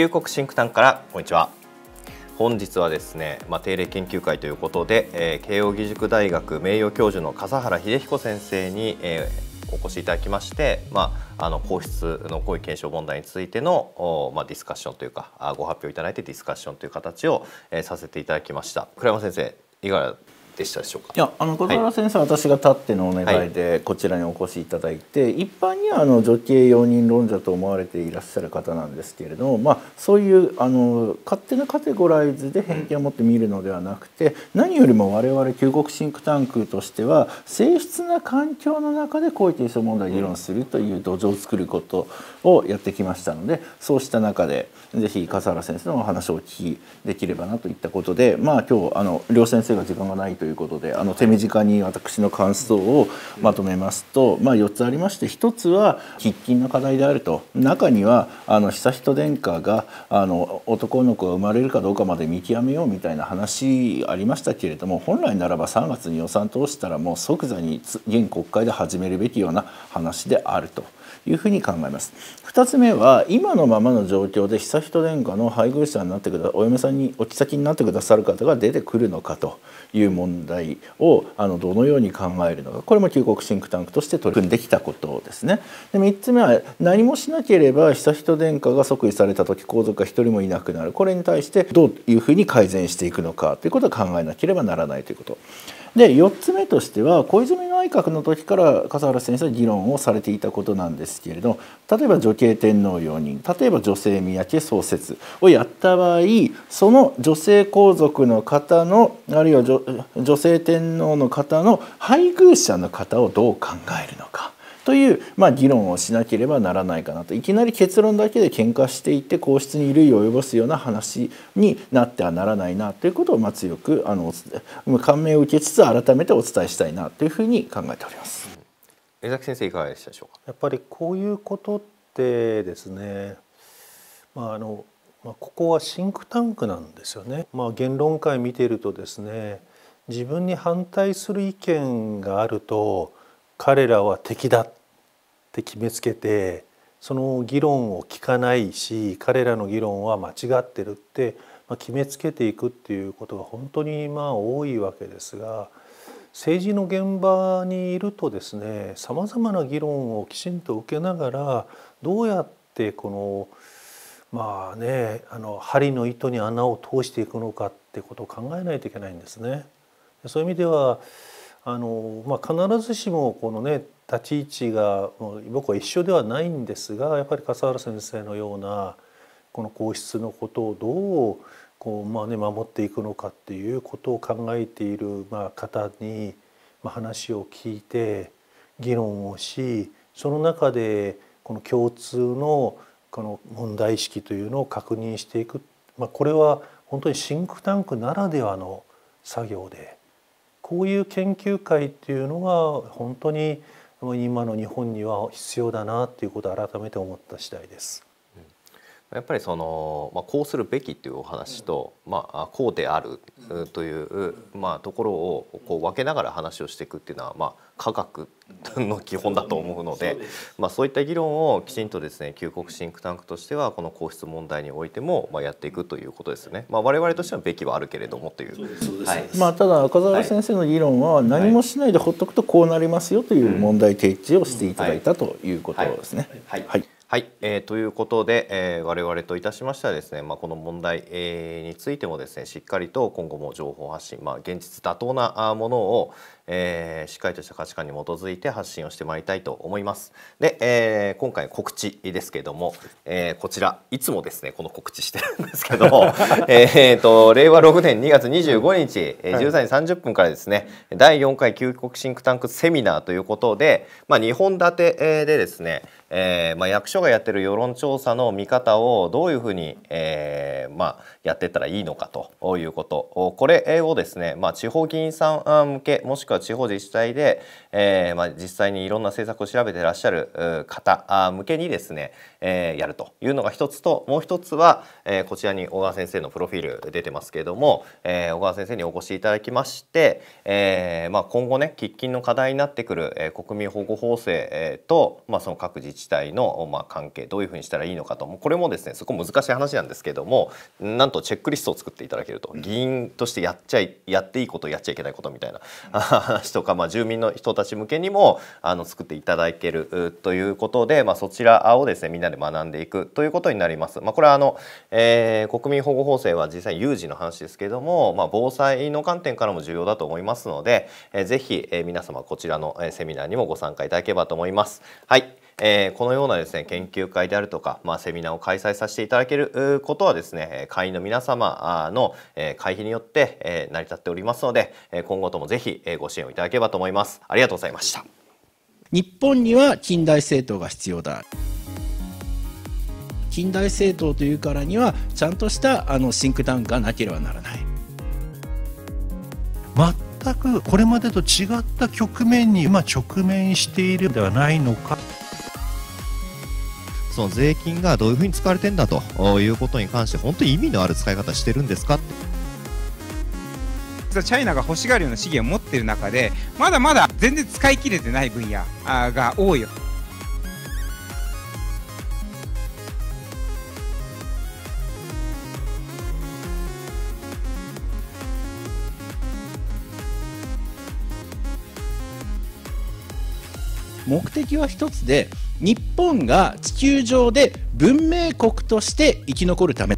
旧国シンクタンクからこんにちは本日はですね、まあ、定例研究会ということで、えー、慶應義塾大学名誉教授の笠原秀彦先生に、えー、お越しいただきまして、まあ、あの皇室の皇位継承問題についての、まあ、ディスカッションというかあご発表いただいてディスカッションという形を、えー、させていただきました。倉山先生いかがでしたでしょうかいやあの小原先生、はい、私が立ってのお願いでこちらにお越しいただいて、はい、一般にはあの女系容認論者と思われていらっしゃる方なんですけれども、まあ、そういうあの勝手なカテゴライズで偏見を持って見るのではなくて、うん、何よりも我々旧国シンクタンクとしては静質な環境の中でこういっ問題を議論するという土壌を作ることをやってきましたのでそうした中でぜひ笠原先生のお話をお聞きできればなといったことでまあ今日あの両先生が時間がないというということであの手短に私の感想をまとめますと、まあ、4つありまして1つは喫緊の課題であると中にはあの悠仁殿下があの男の子が生まれるかどうかまで見極めようみたいな話ありましたけれども本来ならば3月に予算通したらもう即座に現国会で始めるべきような話であると。いうふに考えます2つ目は今のままの状況で悠仁殿下の配偶者になってくだお嫁さんにお妃になってくださる方が出てくるのかという問問題をあのどのように考えるのかこれも旧国シンクタンクとして取り組んできたことですね。で3つ目は何もしなければ悠仁殿下が即位された時皇族が1人もいなくなるこれに対してどういうふうに改善していくのかということを考えなければならないということ。で4つ目としては小泉内閣の時から笠原先生は議論をされていたことなんですけれど例えば女系天皇容認例えば女性宮家創設をやった場合その女性皇族の方のあるいは女性天皇の方の配偶者の方をどう考えるのか。という、まあ、議論をしなければならないかなといきなり結論だけで喧嘩していて皇室に類を及ぼすような話になってはならないなということを、まあ、強くあの感銘を受けつつ改めてお伝えしたいなというふうに考えております。江崎先生いかがでしたでしょうかやっぱりこういうことってですね、まああのまあ、ここはシンクタンクなんですよね、まあ、言論界見てるとですね自分に反対する意見があると彼らは敵だって決めつけてその議論を聞かないし彼らの議論は間違ってるって決めつけていくっていうことが本当にまあ多いわけですが政治の現場にいるとですねさまざまな議論をきちんと受けながらどうやってこのまあねあの針の糸に穴を通していくのかってことを考えないといけないんですね。そういう意味ではあの、まあ、必ずしもこのね立ち位置が僕は一緒ではないんですがやっぱり笠原先生のようなこの皇室のことをどうこう、まあね、守っていくのかっていうことを考えている、まあ、方に、まあ、話を聞いて議論をしその中でこの共通のこの問題意識というのを確認していく、まあ、これは本当にシンクタンクならではの作業でこういう研究会っていうのが本当に今の日本には必要だなっていうことを改めて思った次第です。やっぱりその、まあ、こうするべきというお話と、まあ、こうであるという、まあ、ところをこう分けながら話をしていくっていうのは、まあ、科学の基本だと思うのでまあ、そういった議論をきちんとですね旧国シンクタンクとしてはこの皇室問題においても、まあ、やっていくということですね、まあ、我々としてはべきはあるけれどもという。はい、まあ、ただ赤澤先生の議論は何もしないでほっとくとこうなりますよという問題提示をしていただいたということですね。はい、はいはいはい、えー、ということで、えー、我々といたしましてはですね、まあ、この問題、えー、についてもですねしっかりと今後も情報発信、まあ、現実妥当なものを、えー、しっかりとした価値観に基づいて発信をしてまいりたいと思います。で、えー、今回告知ですけども、えー、こちらいつもですねこの告知してるんですけども えっと令和6年2月25日、えー、13時30分からですね、第4回旧国シンクタンクセミナーということで、まあ、2本立てでですね、えーまあ、役所がやってる世論調査の見方をどういうふうに、えーまあ、やってったらいいのかということこれをですね、まあ、地方議員さん向けもしくは地方自治体で、えー、まあ、実際にいろんな政策を調べてらっしゃる方向けにですね、えー、やるというのが一つともう一つは、えー、こちらに小川先生のプロフィール出てますけれども、え小川先生にお越しいただきまして、えまあ、今後ね喫緊の課題になってくる、え国民保護法制、えと、まあ、その各自治体の、まあ、関係どういうふうにしたらいいのかとこれもですねそこ難しい話なんですけどもなんとチェックリストを作っていただけると議員としてやっちゃいやっていいことやっちゃいけないことみたいな話とか、まあ、住民の人たち向けにもあの作っていただけるということで、まあ、そちらをですねみんなで学んでいくということになります。まあ、これはあの、えー、国民保護法制は実際有事の話ですけども、まあ、防災の観点からも重要だと思いますので、えー、ぜひ、えー、皆様こちらのセミナーにもご参加いただければと思います。はいえー、このようなですね研究会であるとか、まあ、セミナーを開催させていただけることはですね会員の皆様の会費によって、え成り立っておりますので今後ともぜひご支援をいただければと思いますありがとうございました日本には近代政党が必要だ近代政党というからにはちゃんとしたあのシンクタンクがなければならない全くこれまでと違った局面に今直面しているではないのかその税金がどういうふうに使われてんだということに関して、本当に意味のある使い方してるんですかチャイナが欲しがるような資源を持っている中で、まだまだ全然使い切れてない分野が多いよ。目的は一つで日本が地球上で文明国として生き残るため